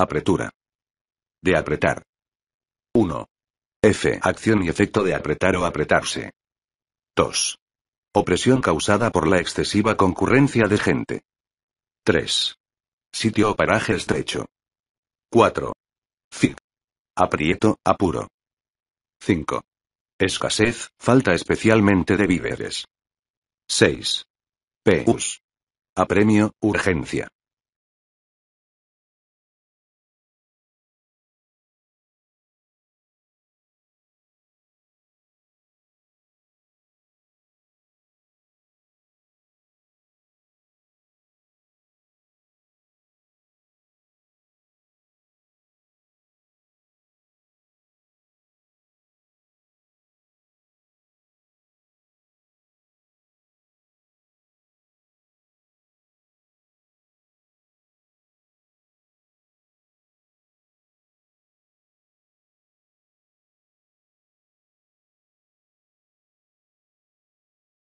Apretura. De apretar. 1. F. Acción y efecto de apretar o apretarse. 2. Opresión causada por la excesiva concurrencia de gente. 3. Sitio o paraje estrecho. 4. Fig. Aprieto, apuro. 5. Escasez, falta especialmente de víveres. 6. Us. Apremio, urgencia.